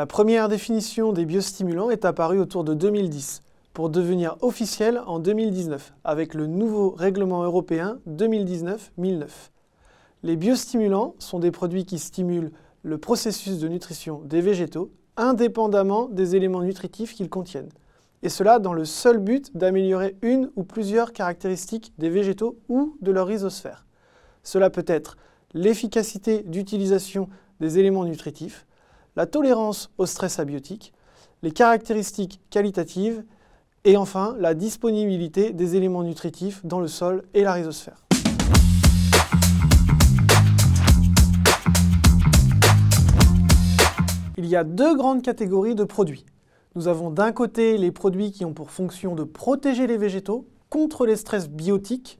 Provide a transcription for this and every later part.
La première définition des biostimulants est apparue autour de 2010 pour devenir officielle en 2019 avec le nouveau règlement européen 2019-1009. Les biostimulants sont des produits qui stimulent le processus de nutrition des végétaux indépendamment des éléments nutritifs qu'ils contiennent, et cela dans le seul but d'améliorer une ou plusieurs caractéristiques des végétaux ou de leur rhizosphère. Cela peut être l'efficacité d'utilisation des éléments nutritifs, la tolérance au stress abiotique, les caractéristiques qualitatives et enfin la disponibilité des éléments nutritifs dans le sol et la rhizosphère. Il y a deux grandes catégories de produits. Nous avons d'un côté les produits qui ont pour fonction de protéger les végétaux contre les stress biotiques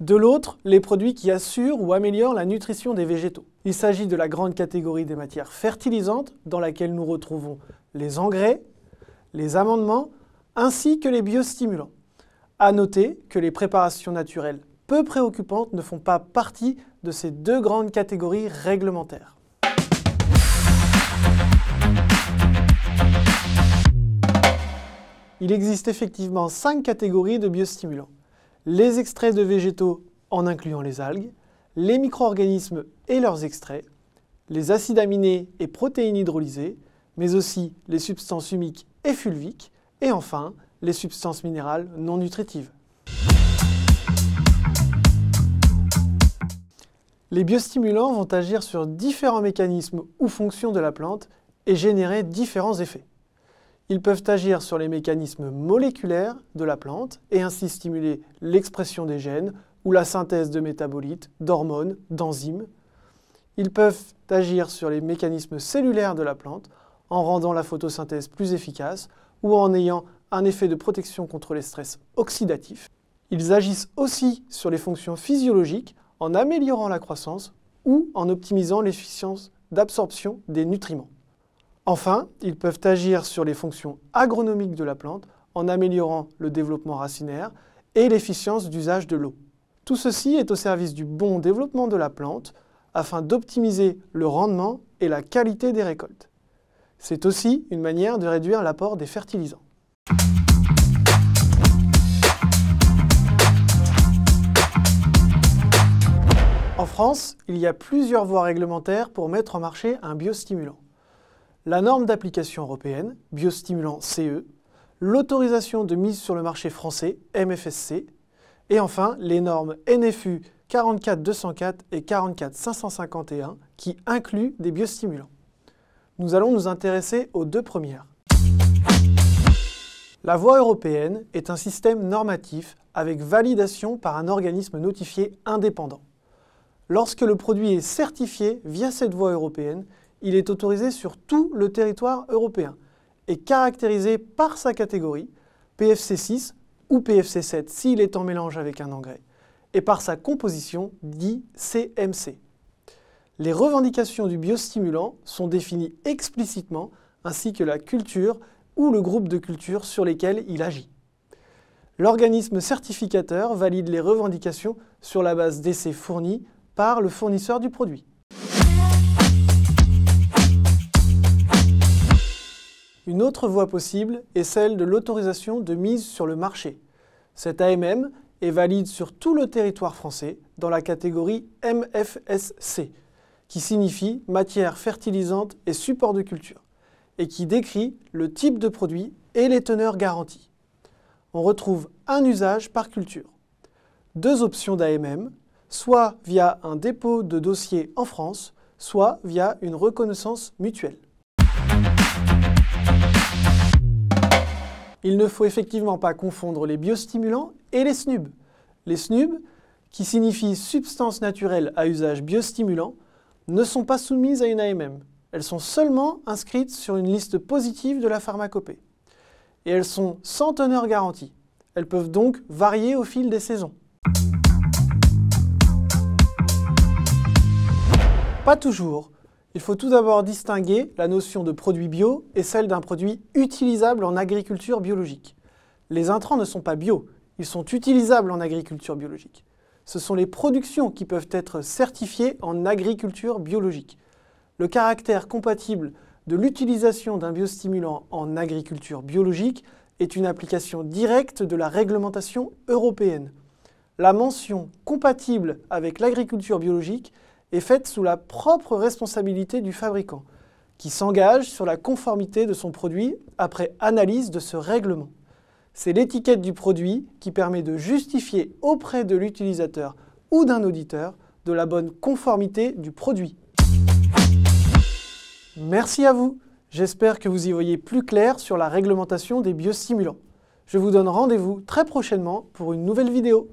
de l'autre, les produits qui assurent ou améliorent la nutrition des végétaux. Il s'agit de la grande catégorie des matières fertilisantes, dans laquelle nous retrouvons les engrais, les amendements, ainsi que les biostimulants. À noter que les préparations naturelles peu préoccupantes ne font pas partie de ces deux grandes catégories réglementaires. Il existe effectivement cinq catégories de biostimulants les extraits de végétaux en incluant les algues, les micro-organismes et leurs extraits, les acides aminés et protéines hydrolysées, mais aussi les substances humiques et fulviques, et enfin les substances minérales non nutritives. Les biostimulants vont agir sur différents mécanismes ou fonctions de la plante et générer différents effets. Ils peuvent agir sur les mécanismes moléculaires de la plante et ainsi stimuler l'expression des gènes ou la synthèse de métabolites, d'hormones, d'enzymes. Ils peuvent agir sur les mécanismes cellulaires de la plante en rendant la photosynthèse plus efficace ou en ayant un effet de protection contre les stress oxydatifs. Ils agissent aussi sur les fonctions physiologiques en améliorant la croissance ou en optimisant l'efficience d'absorption des nutriments. Enfin, ils peuvent agir sur les fonctions agronomiques de la plante en améliorant le développement racinaire et l'efficience d'usage de l'eau. Tout ceci est au service du bon développement de la plante afin d'optimiser le rendement et la qualité des récoltes. C'est aussi une manière de réduire l'apport des fertilisants. En France, il y a plusieurs voies réglementaires pour mettre en marché un biostimulant la norme d'application européenne, biostimulant CE, l'autorisation de mise sur le marché français, MFSC, et enfin les normes NFU 44204 et 44551 qui incluent des biostimulants. Nous allons nous intéresser aux deux premières. La voie européenne est un système normatif avec validation par un organisme notifié indépendant. Lorsque le produit est certifié via cette voie européenne, il est autorisé sur tout le territoire européen et caractérisé par sa catégorie PFC6 ou PFC7 s'il est en mélange avec un engrais et par sa composition dit CMC. Les revendications du biostimulant sont définies explicitement ainsi que la culture ou le groupe de culture sur lesquels il agit. L'organisme certificateur valide les revendications sur la base d'essais fournis par le fournisseur du produit. Une autre voie possible est celle de l'autorisation de mise sur le marché. Cette AMM est valide sur tout le territoire français dans la catégorie MFSC, qui signifie matière fertilisante et support de culture, et qui décrit le type de produit et les teneurs garanties. On retrouve un usage par culture. Deux options d'AMM, soit via un dépôt de dossier en France, soit via une reconnaissance mutuelle. Il ne faut effectivement pas confondre les biostimulants et les SNUB. Les SNUB, qui signifient substances naturelles à usage biostimulant, ne sont pas soumises à une AMM. Elles sont seulement inscrites sur une liste positive de la pharmacopée. Et elles sont sans teneur garantie. Elles peuvent donc varier au fil des saisons. Pas toujours. Il faut tout d'abord distinguer la notion de produit bio et celle d'un produit utilisable en agriculture biologique. Les intrants ne sont pas bio, ils sont utilisables en agriculture biologique. Ce sont les productions qui peuvent être certifiées en agriculture biologique. Le caractère compatible de l'utilisation d'un biostimulant en agriculture biologique est une application directe de la réglementation européenne. La mention compatible avec l'agriculture biologique est faite sous la propre responsabilité du fabricant, qui s'engage sur la conformité de son produit après analyse de ce règlement. C'est l'étiquette du produit qui permet de justifier auprès de l'utilisateur ou d'un auditeur de la bonne conformité du produit. Merci à vous J'espère que vous y voyez plus clair sur la réglementation des biostimulants. Je vous donne rendez-vous très prochainement pour une nouvelle vidéo.